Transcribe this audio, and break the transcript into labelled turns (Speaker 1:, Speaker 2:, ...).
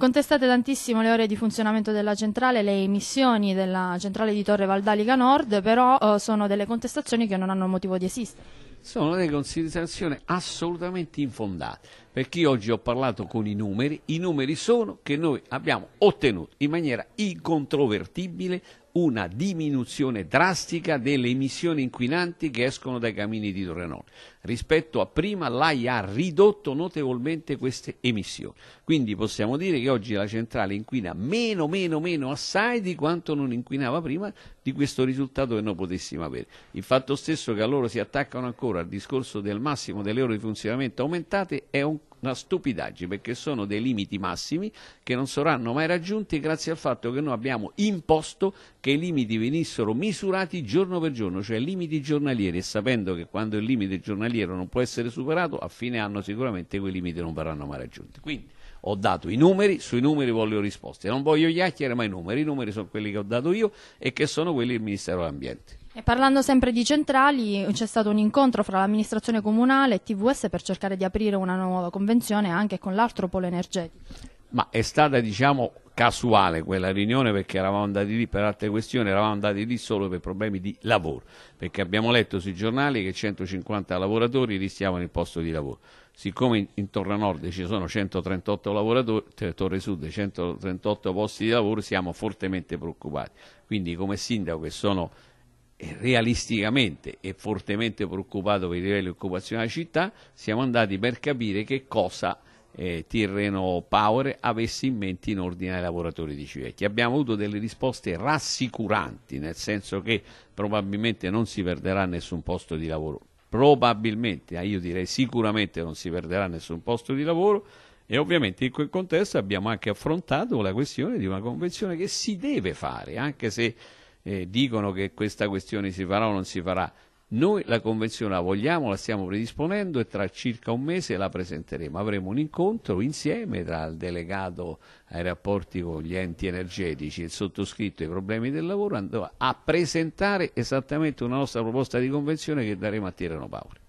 Speaker 1: Contestate tantissimo le ore di funzionamento della centrale, le emissioni della centrale di Torre Valdaliga Nord, però eh, sono delle contestazioni che non hanno motivo di esistere. Sono
Speaker 2: delle considerazioni assolutamente infondate perché oggi ho parlato con i numeri, i numeri sono che noi abbiamo ottenuto in maniera incontrovertibile una diminuzione drastica delle emissioni inquinanti che escono dai camini di Torrenone. Rispetto a prima l'AI ha ridotto notevolmente queste emissioni. Quindi possiamo dire che oggi la centrale inquina meno, meno, meno assai di quanto non inquinava prima di questo risultato che noi potessimo avere. Il fatto stesso che a loro si attaccano ancora al discorso del massimo delle ore di funzionamento aumentate è un una stupidaggine perché sono dei limiti massimi che non saranno mai raggiunti grazie al fatto che noi abbiamo imposto che i limiti venissero misurati giorno per giorno, cioè limiti giornalieri e sapendo che quando il limite giornaliero non può essere superato a fine anno sicuramente quei limiti non verranno mai raggiunti. Quindi ho dato i numeri, sui numeri voglio risposte, non voglio chiacchiere ma i numeri, i numeri sono quelli che ho dato io e che sono quelli del Ministero dell'Ambiente.
Speaker 1: E parlando sempre di centrali, c'è stato un incontro fra l'amministrazione comunale e TVS per cercare di aprire una nuova convenzione anche con l'altro polo energetico.
Speaker 2: Ma è stata, diciamo, casuale quella riunione perché eravamo andati lì per altre questioni, eravamo andati lì solo per problemi di lavoro, perché abbiamo letto sui giornali che 150 lavoratori rischiavano il posto di lavoro. Siccome in Torre nord ci sono 138 lavoratori, eh, Torre Sud 138 posti di lavoro, siamo fortemente preoccupati. Quindi come sindaco che sono realisticamente e fortemente preoccupato per i livelli occupazionali della città, siamo andati per capire che cosa eh, Tirreno Power avesse in mente in ordine ai lavoratori di Civecchi. Abbiamo avuto delle risposte rassicuranti, nel senso che probabilmente non si perderà nessun posto di lavoro. Probabilmente, eh, io direi sicuramente non si perderà nessun posto di lavoro e ovviamente in quel contesto abbiamo anche affrontato la questione di una convenzione che si deve fare, anche se eh, dicono che questa questione si farà o non si farà. Noi la convenzione la vogliamo, la stiamo predisponendo e tra circa un mese la presenteremo. Avremo un incontro insieme tra il delegato ai rapporti con gli enti energetici e il sottoscritto ai problemi del lavoro a presentare esattamente una nostra proposta di convenzione che daremo a Tirano Paoli.